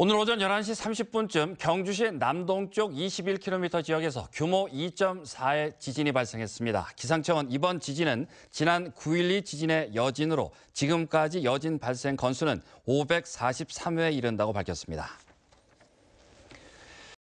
오늘 오전 11시 30분쯤 경주시 남동쪽 21km 지역에서 규모 2.4의 지진이 발생했습니다. 기상청은 이번 지진은 지난 9.12 지진의 여진으로 지금까지 여진 발생 건수는 543회에 이른다고 밝혔습니다.